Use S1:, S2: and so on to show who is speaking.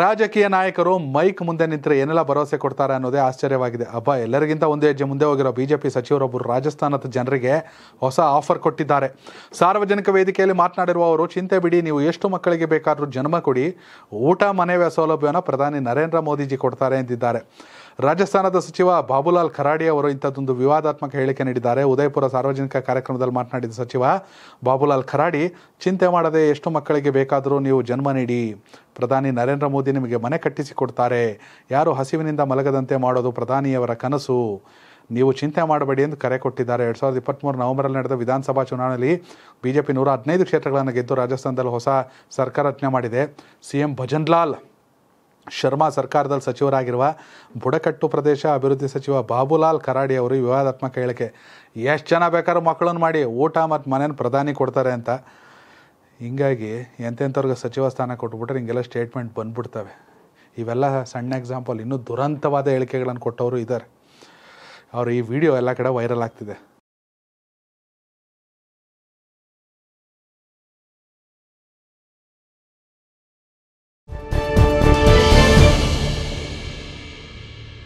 S1: ರಾಜಕೀಯ ನಾಯಕರು ಮೈಕ್ ಮುಂದೆ ನಿಂತರೆ ಏನೆಲ್ಲ ಭರವಸೆ ಕೊಡ್ತಾರೆ ಅನ್ನೋದೇ ಆಶ್ಚರ್ಯವಾಗಿದೆ ಅಬ್ಬ ಎಲ್ಲರಿಗಿಂತ ಒಂದು ಹೆಜ್ಜೆ ಮುಂದೆ ಹೋಗಿರೋ ಬಿಜೆಪಿ ಸಚಿವರೊಬ್ಬರು ರಾಜಸ್ಥಾನದ ಜನರಿಗೆ ಹೊಸ ಆಫರ್ ಕೊಟ್ಟಿದ್ದಾರೆ ಸಾರ್ವಜನಿಕ ವೇದಿಕೆಯಲ್ಲಿ ಮಾತನಾಡಿರುವ ಅವರು ಚಿಂತೆ ಬಿಡಿ ನೀವು ಎಷ್ಟು ಮಕ್ಕಳಿಗೆ ಬೇಕಾದರೂ ಜನ್ಮ ಕೊಡಿ ಊಟ ಮನೆ ಸೌಲಭ್ಯವನ್ನು ಪ್ರಧಾನಿ ನರೇಂದ್ರ ಮೋದಿಜಿ ಕೊಡ್ತಾರೆ ಎಂದಿದ್ದಾರೆ ರಾಜಸ್ಥಾನದ ಸಚಿವ ಬಾಬುಲಾಲ್ ಖರಾಡಿ ಅವರು ಇಂಥದ್ದೊಂದು ವಿವಾದಾತ್ಮಕ ಹೇಳಿಕೆ ನೀಡಿದ್ದಾರೆ ಉದಯಪುರ ಸಾರ್ವಜನಿಕ ಕಾರ್ಯಕ್ರಮದಲ್ಲಿ ಮಾತನಾಡಿದ ಸಚಿವ ಬಾಬುಲಾಲ್ ಖರಾಡಿ ಚಿಂತೆ ಮಾಡದೆ ಎಷ್ಟು ಮಕ್ಕಳಿಗೆ ಬೇಕಾದರೂ ನೀವು ಜನ್ಮ ನೀಡಿ ಪ್ರಧಾನಿ ನರೇಂದ್ರ ಮೋದಿ ನಿಮಗೆ ಮನೆ ಕಟ್ಟಿಸಿಕೊಡ್ತಾರೆ ಯಾರು ಹಸಿವಿನಿಂದ ಮಲಗದಂತೆ ಮಾಡೋದು ಪ್ರಧಾನಿಯವರ ಕನಸು ನೀವು ಚಿಂತೆ ಮಾಡಬೇಡಿ ಎಂದು ಕರೆ ಕೊಟ್ಟಿದ್ದಾರೆ ಎರಡು ಸಾವಿರದ ಇಪ್ಪತ್ತ್ಮೂರು ನವೆಂಬರಲ್ಲಿ ನಡೆದ ವಿಧಾನಸಭಾ ಚುನಾವಣೆಯಲ್ಲಿ ಬಿಜೆಪಿ ನೂರ ಹದಿನೈದು ಕ್ಷೇತ್ರಗಳನ್ನು ಗೆದ್ದು ರಾಜಸ್ಥಾನದಲ್ಲಿ ಹೊಸ ಸರ್ಕಾರ ರಚನೆ ಮಾಡಿದೆ ಸಿಎಂ ಭಜನ್ಲಾಲ್ ಶರ್ಮಾ ಸರ್ಕಾರದಲ್ಲಿ ಸಚಿವರಾಗಿರುವ ಬುಡಕಟ್ಟು ಪ್ರದೇಶ ಅಭಿವೃದ್ಧಿ ಸಚಿವ ಬಾಬುಲಾಲ್ ಕರಾಡಿ ಅವರು ವಿವಾದಾತ್ಮಕ ಹೇಳಿಕೆ ಎಷ್ಟು ಜನ ಬೇಕಾದ್ರೂ ಮಕ್ಕಳನ್ನು ಮಾಡಿ ಊಟ ಮತ್ತು ಮನೇನ ಪ್ರಧಾನಿ ಕೊಡ್ತಾರೆ ಅಂತ ಹಿಂಗಾಗಿ ಎಂತೆಂಥವ್ರಿಗೆ ಸಚಿವ ಸ್ಥಾನ ಕೊಟ್ಬಿಟ್ರೆ ಹಿಂಗೆಲ್ಲ ಸ್ಟೇಟ್ಮೆಂಟ್ ಬಂದ್ಬಿಡ್ತವೆ ಇವೆಲ್ಲ ಸಣ್ಣ ಎಕ್ಸಾಂಪಲ್ ಇನ್ನೂ ದುರಂತವಾದ ಹೇಳಿಕೆಗಳನ್ನು ಕೊಟ್ಟವರು ಇದ್ದಾರೆ ಅವರು ಈ ವಿಡಿಯೋ ಎಲ್ಲ ಕಡೆ ವೈರಲ್ ಆಗ್ತಿದೆ